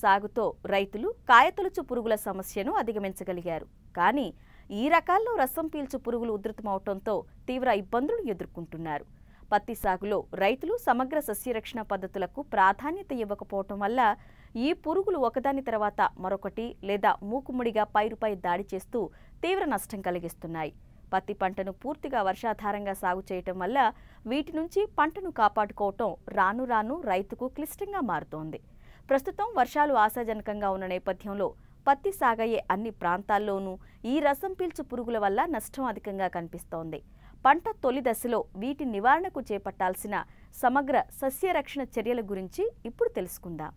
సాగుతో రైతులు కాయతొలుచు పురుగుల సమస్యను అధిగమించగలిగారు కానీ ఈ రకాల్లో రసం పీల్చు పురుగులు ఉధృతమవటంతో తీవ్ర ఇబ్బందులు ఎదుర్కొంటున్నారు పత్తి సాగులో రైతులు సమగ్ర సస్యరక్షణ పద్ధతులకు ప్రాధాన్యత ఇవ్వకపోవటం వల్ల ఈ పురుగులు ఒకదాని తర్వాత మరొకటి లేదా మూకుముడిగా పైరుపై దాడి చేస్తూ తీవ్ర నష్టం కలిగిస్తున్నాయి పత్తి పంటను పూర్తిగా వర్షాధారంగా సాగు చేయటం వల్ల వీటి నుంచి పంటను కాపాడుకోవటం రాను రాను రైతుకు క్లిష్టంగా మారుతోంది ప్రస్తుతం వర్షాలు ఆశాజనకంగా ఉన్న నేపథ్యంలో పత్తి సాగయ్యే అన్ని ప్రాంతాల్లోనూ ఈ రసం పీల్చు పురుగుల వల్ల నష్టం అధికంగా కనిపిస్తోంది పంట తొలి దశలో వీటి నివారణకు చేపట్టాల్సిన సమగ్ర సస్యరక్షణ చర్యల గురించి ఇప్పుడు తెలుసుకుందాం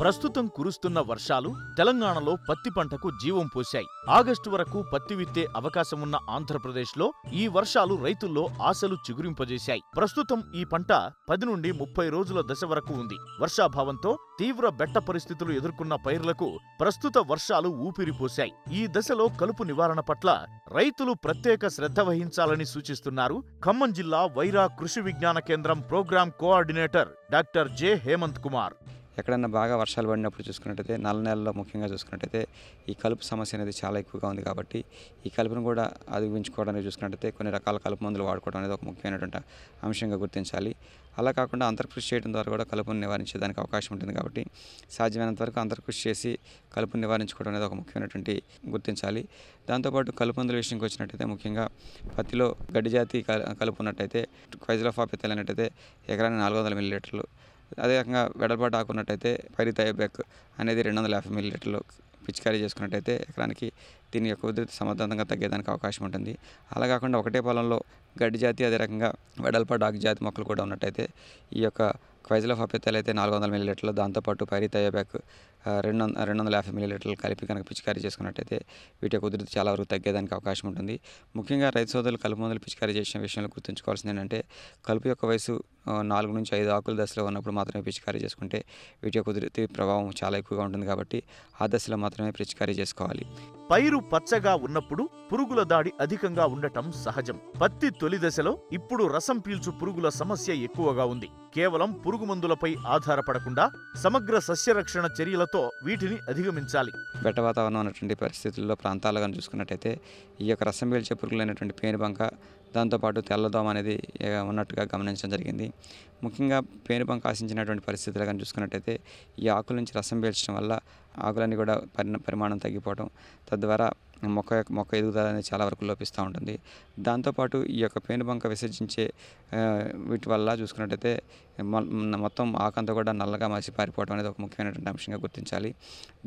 ప్రస్తుతం కురుస్తున్న వర్షాలు తెలంగాణలో పత్తి పంటకు జీవం పోశాయి ఆగస్టు వరకు పత్తి విత్తే అవకాశమున్న ఆంధ్రప్రదేశ్లో ఈ వర్షాలు రైతుల్లో ఆశలు చిగురింపజేశాయి ప్రస్తుతం ఈ పంట పది నుండి ముప్పై రోజుల దశ వరకు ఉంది వర్షాభావంతో తీవ్ర బెట్ట పరిస్థితులు ఎదుర్కొన్న పైర్లకు ప్రస్తుత వర్షాలు ఊపిరిపోశాయి ఈ దశలో కలుపు నివారణ పట్ల రైతులు ప్రత్యేక శ్రద్ధ వహించాలని సూచిస్తున్నారు ఖమ్మం జిల్లా Wyra Krishi Vigyan Kendra program coordinator doctor J Hemanth Kumar ఎక్కడన్నా బాగా వర్షాలు పడినప్పుడు చూసుకున్నట్టయితే నల్ల నెలల్లో ముఖ్యంగా చూసుకున్నట్టయితే ఈ కలుపు సమస్య అనేది చాలా ఎక్కువగా ఉంది కాబట్టి ఈ కలుపును కూడా అధిగమించుకోవడానికి చూసుకున్నట్టయితే కొన్ని రకాల కలుపు మందులు వాడుకోవడం అనేది ఒక ముఖ్యమైనటువంటి అంశంగా గుర్తించాలి అలా కాకుండా అంతర్కృషి చేయడం ద్వారా కూడా కలుపును నివారించేదానికి అవకాశం ఉంటుంది కాబట్టి సాధ్యమైనంత వరకు అంతర్కృషి చేసి కలుపును నివారించుకోవడం అనేది ఒక ముఖ్యమైనటువంటి గుర్తించాలి దాంతోపాటు కలుపు మందుల విషయంకి వచ్చినట్టయితే ముఖ్యంగా పత్తిలో గడ్డి జాతి కలుపు ఉన్నట్టయితే క్వైజలోఫాపితల్ తెలియనట్టయితే ఎకరానికి నాలుగు వందల మిల్లీలీటర్లు అదే రకంగా వెడల్పాటు ఆకున్నట్టయితే పైరిథయోబ్యాక్ అనేది రెండు వందల యాభై మిల్లీలీటర్లు పిచికారీ చేసుకున్నట్టయితే ఎకరానికి దీని యొక్క ఉధృతి సమర్థవంతంగా తగ్గేదానికి అవకాశం ఉంటుంది అలా కాకుండా ఒకటే పొలంలో గడ్డి జాతి అదే రకంగా వెడల్పాటు ఆకు జాతి మొక్కలు కూడా ఉన్నట్టయితే ఈ యొక్క క్వైజలో ఫపితాలు అయితే నాలుగు వందల మిల్లీలీటర్లు దాంతోపాటు బ్యాక్ రెండు వంద రెండు వందల యాభై మిల్లీలీటర్లు కలిపి కనుక పిచికారీ చేసుకున్నట్టయితే వీటి యొక్క ఉధృతి చాలా వరకు తగ్గేదానికి అవకాశం ఉంటుంది ముఖ్యంగా రైతు సోదరులు కలుపు మందులు పిచికారీ చేసిన విషయంలో గుర్తుంచుకోవాల్సింది ఏంటంటే కలుపు యొక్క వయసు నాలుగు నుంచి ఐదు ఆకుల దశలో ఉన్నప్పుడు మాత్రమే పిచికారీ చేసుకుంటే వీటి యొక్క ప్రభావం చాలా ఎక్కువగా ఉంటుంది కాబట్టి ఆ దశలో మాత్రమే పిచికారీ చేసుకోవాలి పైరు పచ్చగా ఉన్నప్పుడు పురుగుల దాడి అధికంగా ఉండటం సహజం పత్తి తొలి దశలో ఇప్పుడు రసం పీల్చు పురుగుల సమస్య ఎక్కువగా ఉంది కేవలం పురుగు మందులపై ఆధారపడకుండా సమగ్ర సస్యరక్షణ చర్యలతో వీటిని అధిగమించాలి బెట్ట వాతావరణం ఉన్నటువంటి పరిస్థితుల్లో ప్రాంతాలుగా చూసుకున్నట్టయితే ఈ యొక్క రసం పీల్చే పురుగులైనటువంటి పేనుబంక దాంతోపాటు తెల్లదోమ అనేది ఉన్నట్టుగా గమనించడం జరిగింది ముఖ్యంగా పేనుబంక ఆశించినటువంటి పరిస్థితులు కానీ చూసుకున్నట్టయితే ఈ ఆకుల నుంచి రసం పీల్చడం వల్ల ఆకులన్నీ కూడా పరి పరిమాణం తగ్గిపోవడం తద్వారా మొక్క మొక్క ఎదుగుదల అనేది చాలా వరకు లోపిస్తూ ఉంటుంది దాంతోపాటు ఈ యొక్క పేనుబంక విసర్జించే వీటి వల్ల చూసుకున్నట్టయితే మొత్తం ఆకంతా కూడా నల్లగా మసి పారిపోవడం అనేది ఒక ముఖ్యమైనటువంటి అంశంగా గుర్తించాలి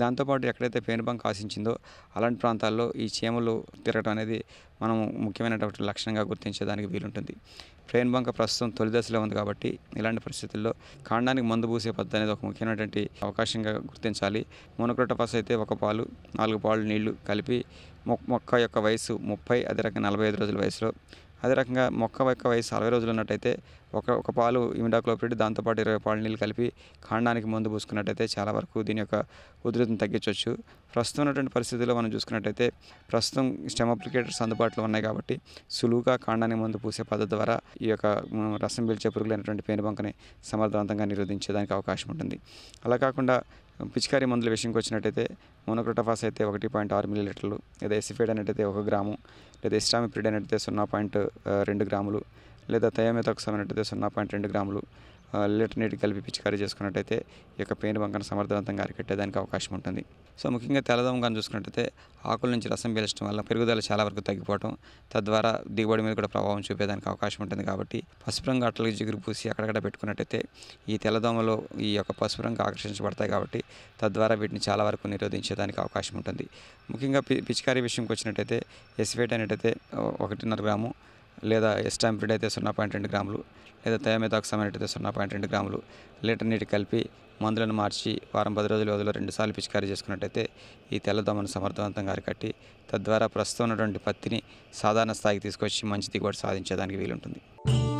దాంతోపాటు ఎక్కడైతే పేనుబంక ఆశించిందో అలాంటి ప్రాంతాల్లో ఈ చీమలు తిరగడం అనేది మనం ముఖ్యమైనటువంటి లక్షణంగా గుర్తించేదానికి వీలుంటుంది ఫ్రేన్ బంక ప్రస్తుతం తొలిదశలో ఉంది కాబట్టి ఇలాంటి పరిస్థితుల్లో కాండానికి మందు పూసే పద్ధతి అనేది ఒక ముఖ్యమైనటువంటి అవకాశంగా గుర్తించాలి మోనోక్రోటోఫాస్ అయితే ఒక పాలు నాలుగు పాలు నీళ్లు కలిపి మొక్క యొక్క వయసు ముప్పై అదే రకంగా నలభై ఐదు రోజుల వయసులో అదే రకంగా మొక్క యొక్క వయసు అరవై రోజులు ఉన్నట్టయితే ఒక ఒక పాలు పెట్టి దాంతోపాటు ఇరవై పాలు నీళ్ళు కలిపి కాండానికి ముందు పూసుకున్నట్టయితే చాలా వరకు దీని యొక్క ఉధృతిని తగ్గించవచ్చు ప్రస్తుతం ఉన్నటువంటి పరిస్థితుల్లో మనం చూసుకున్నట్టయితే ప్రస్తుతం స్టెమ్ అప్లికేటర్స్ అందుబాటులో ఉన్నాయి కాబట్టి సులువుగా కాండానికి ముందు పూసే పద్ధతి ద్వారా ఈ యొక్క రసం పిలిచే పురుగులైనటువంటి బంకని సమర్థవంతంగా నిరోధించేదానికి అవకాశం ఉంటుంది అలా కాకుండా పిచికారీ మందుల విషయంకి వచ్చినట్టయితే మోనోక్రోటోఫాస్ అయితే ఒకటి పాయింట్ ఆరు లీటర్లు లేదా ఎసిఫైడ్ అనేటైతే ఒక గ్రాము లేదా ఇస్టామిప్రిడ్ అనేటైతే సున్నా పాయింట్ రెండు గ్రాములు లేదా థయోమెథాక్సమ్ అనేటైతే సున్నా పాయింట్ రెండు గ్రాములు లీటర్ నీటి కలిపి పిచికారీ చేసుకున్నట్టయితే ఈ యొక్క పెయిన్ బంకను సమర్థవంతంగా అరికట్టేదానికి అవకాశం ఉంటుంది సో ముఖ్యంగా తెల్లదోమ కానీ చూసుకున్నట్టయితే ఆకుల నుంచి రసం పీల్చడం వల్ల పెరుగుదల చాలా వరకు తగ్గిపోవడం తద్వారా దిగుబడి మీద కూడా ప్రభావం చూపేదానికి అవకాశం ఉంటుంది కాబట్టి పసుపు రంగు అట్టలు జిగురు పూసి అక్కడక్కడ పెట్టుకున్నట్టయితే ఈ తెల్లదోమలు ఈ యొక్క పసుపు రంగు ఆకర్షించబడతాయి కాబట్టి తద్వారా వీటిని చాలా వరకు నిరోధించేదానికి అవకాశం ఉంటుంది ముఖ్యంగా పిచికారీ విషయంకి వచ్చినట్టయితే ఎస్వేట్ అనేటైతే ఒకటిన్నర గ్రాము లేదా ఎస్టాంపిడ్ అయితే సున్నా పాయింట్ రెండు గ్రాములు లేదా థయోమెథాక్సమైనట్ అయితే సున్నా పాయింట్ రెండు గ్రాములు లీటర్ నీటి కలిపి మందులను మార్చి వారం పది రోజుల వ్యవధిలో రెండుసార్లు పిచికారీ చేసుకున్నట్టయితే ఈ తెల్లదోమను సమర్థవంతంగా అరికట్టి తద్వారా ప్రస్తుతం ఉన్నటువంటి పత్తిని సాధారణ స్థాయికి తీసుకొచ్చి మంచి దిగుబడి సాధించేదానికి వీలుంటుంది